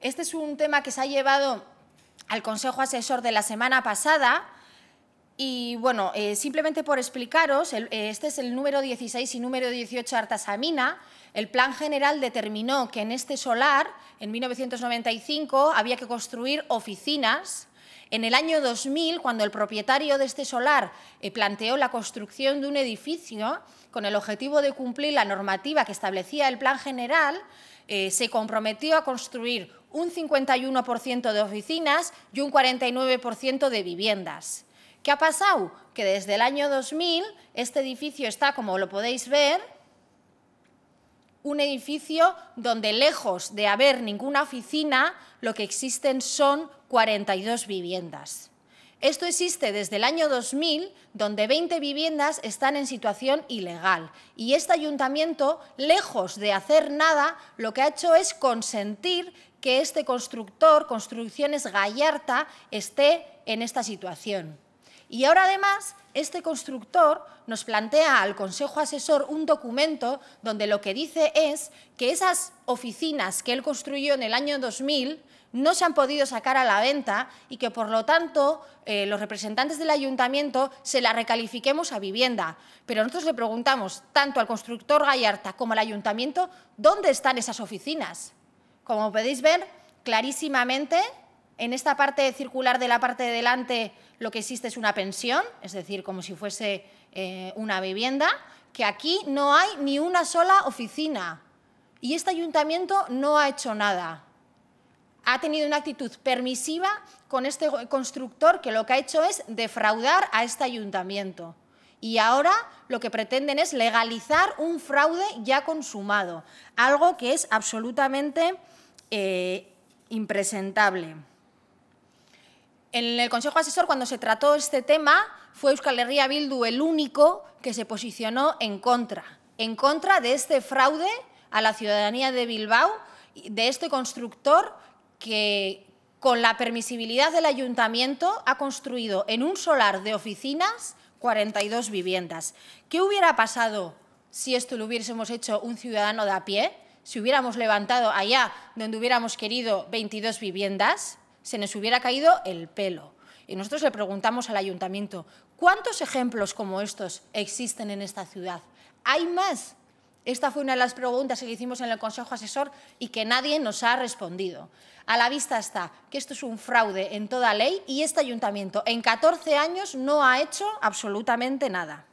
Este es un tema que se ha llevado al Consejo Asesor de la semana pasada. Y bueno, eh, simplemente por explicaros, eh, este es el número 16 y número 18 Artasamina. El plan general determinó que en este solar, en 1995, había que construir oficinas en el año 2000, cuando el propietario de este solar eh, planteó la construcción de un edificio con el objetivo de cumplir la normativa que establecía el plan general, eh, se comprometió a construir un 51% de oficinas y un 49% de viviendas. ¿Qué ha pasado? Que desde el año 2000 este edificio está, como lo podéis ver, un edificio donde lejos de haber ninguna oficina, lo que existen son 42 viviendas. Esto existe desde el año 2000, donde 20 viviendas están en situación ilegal. Y este ayuntamiento, lejos de hacer nada, lo que ha hecho es consentir que este constructor, Construcciones Gallarta, esté en esta situación. Y ahora, además, este constructor nos plantea al Consejo Asesor un documento donde lo que dice es que esas oficinas que él construyó en el año 2000 no se han podido sacar a la venta y que, por lo tanto, eh, los representantes del ayuntamiento se la recalifiquemos a vivienda. Pero nosotros le preguntamos tanto al constructor Gallarta como al ayuntamiento dónde están esas oficinas. Como podéis ver, clarísimamente en esta parte circular de la parte de delante lo que existe es una pensión, es decir, como si fuese eh, una vivienda, que aquí no hay ni una sola oficina. Y este ayuntamiento no ha hecho nada. Ha tenido una actitud permisiva con este constructor que lo que ha hecho es defraudar a este ayuntamiento y ahora lo que pretenden es legalizar un fraude ya consumado, algo que es absolutamente eh, impresentable. En el Consejo Asesor, cuando se trató este tema, fue Euskal Herria Bildu el único que se posicionó en contra, en contra de este fraude a la ciudadanía de Bilbao, de este constructor que con la permisibilidad del ayuntamiento ha construido en un solar de oficinas 42 viviendas. ¿Qué hubiera pasado si esto lo hubiésemos hecho un ciudadano de a pie? Si hubiéramos levantado allá donde hubiéramos querido 22 viviendas, se nos hubiera caído el pelo. Y nosotros le preguntamos al ayuntamiento, ¿cuántos ejemplos como estos existen en esta ciudad? ¿Hay más? Esta fue una de las preguntas que hicimos en el Consejo Asesor y que nadie nos ha respondido. A la vista está que esto es un fraude en toda ley y este ayuntamiento en 14 años no ha hecho absolutamente nada.